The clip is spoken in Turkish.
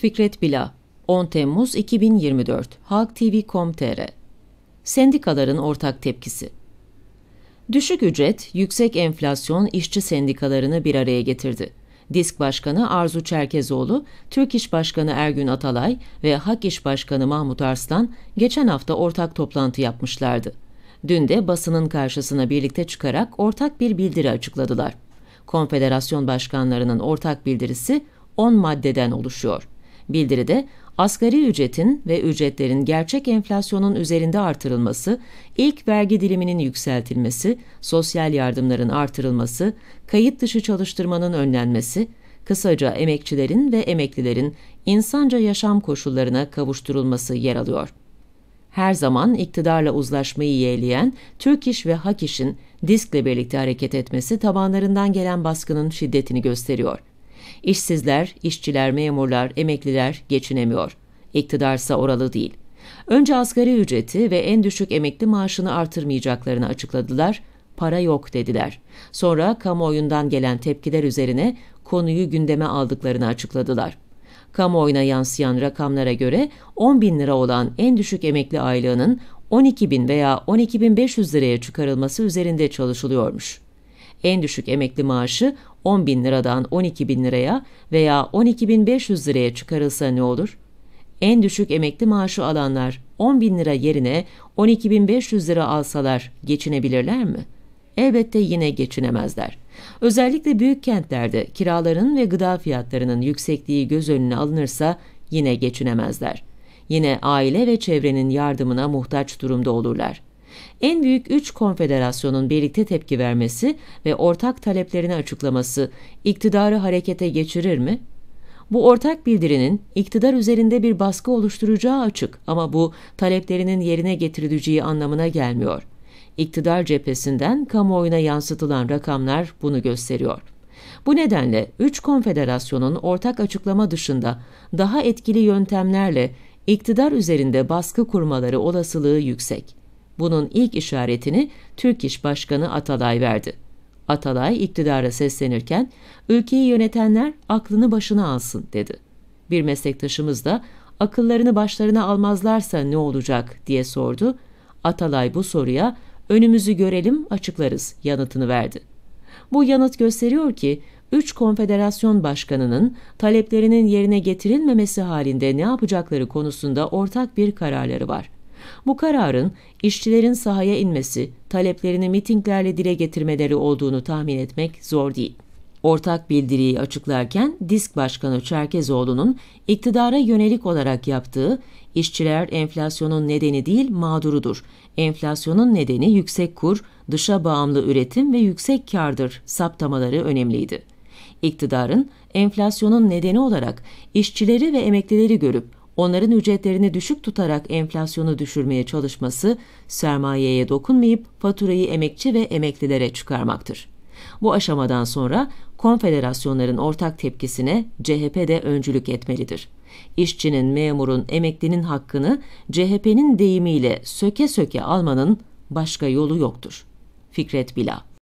Fikret Bila 10 Temmuz 2024 Halk TV.com.tr Sendikaların ortak tepkisi Düşük ücret, yüksek enflasyon işçi sendikalarını bir araya getirdi. Disk Başkanı Arzu Çerkezoğlu, Türk İş Başkanı Ergün Atalay ve Hak İş Başkanı Mahmut Arslan geçen hafta ortak toplantı yapmışlardı. Dün de basının karşısına birlikte çıkarak ortak bir bildiri açıkladılar. Konfederasyon başkanlarının ortak bildirisi 10 maddeden oluşuyor. Bildiride asgari ücretin ve ücretlerin gerçek enflasyonun üzerinde artırılması, ilk vergi diliminin yükseltilmesi, sosyal yardımların artırılması, kayıt dışı çalıştırmanın önlenmesi, kısaca emekçilerin ve emeklilerin insanca yaşam koşullarına kavuşturulması yer alıyor. Her zaman iktidarla uzlaşmayı yeğleyen Türk İş ve Hak İş'in diskle birlikte hareket etmesi tabanlarından gelen baskının şiddetini gösteriyor. İşsizler, işçiler, memurlar, emekliler geçinemiyor. İktidarsa oralı değil. Önce asgari ücreti ve en düşük emekli maaşını artırmayacaklarını açıkladılar, para yok dediler. Sonra kamuoyundan gelen tepkiler üzerine konuyu gündeme aldıklarını açıkladılar. Kamuoyuna yansıyan rakamlara göre 10 bin lira olan en düşük emekli aylığının 12 bin veya 12 bin 500 liraya çıkarılması üzerinde çalışılıyormuş en düşük emekli maaşı 10 bin liradan 12 bin liraya veya 12 bin 500 liraya çıkarılsa ne olur? En düşük emekli maaşı alanlar 10 bin lira yerine 12 bin 500 lira alsalar geçinebilirler mi? Elbette yine geçinemezler. Özellikle büyük kentlerde kiraların ve gıda fiyatlarının yüksekliği göz önüne alınırsa yine geçinemezler. Yine aile ve çevrenin yardımına muhtaç durumda olurlar en büyük üç konfederasyonun birlikte tepki vermesi ve ortak taleplerini açıklaması iktidarı harekete geçirir mi? Bu ortak bildirinin iktidar üzerinde bir baskı oluşturacağı açık ama bu taleplerinin yerine getirileceği anlamına gelmiyor. İktidar cephesinden kamuoyuna yansıtılan rakamlar bunu gösteriyor. Bu nedenle üç konfederasyonun ortak açıklama dışında daha etkili yöntemlerle iktidar üzerinde baskı kurmaları olasılığı yüksek. Bunun ilk işaretini Türk İş Başkanı Atalay verdi. Atalay iktidara seslenirken ülkeyi yönetenler aklını başına alsın dedi. Bir meslektaşımız da akıllarını başlarına almazlarsa ne olacak diye sordu. Atalay bu soruya önümüzü görelim açıklarız yanıtını verdi. Bu yanıt gösteriyor ki üç konfederasyon başkanının taleplerinin yerine getirilmemesi halinde ne yapacakları konusunda ortak bir kararları var. Bu kararın işçilerin sahaya inmesi, taleplerini mitinglerle dile getirmeleri olduğunu tahmin etmek zor değil. Ortak bildiriyi açıklarken Disk Başkanı Çerkezoğlu'nun iktidara yönelik olarak yaptığı işçiler enflasyonun nedeni değil mağdurudur. Enflasyonun nedeni yüksek kur, dışa bağımlı üretim ve yüksek kardır saptamaları önemliydi. İktidarın enflasyonun nedeni olarak işçileri ve emeklileri görüp onların ücretlerini düşük tutarak enflasyonu düşürmeye çalışması sermayeye dokunmayıp faturayı emekçi ve emeklilere çıkarmaktır. Bu aşamadan sonra konfederasyonların ortak tepkisine CHP de öncülük etmelidir. İşçinin, memurun, emeklinin hakkını CHP'nin deyimiyle söke söke almanın başka yolu yoktur. Fikret Bila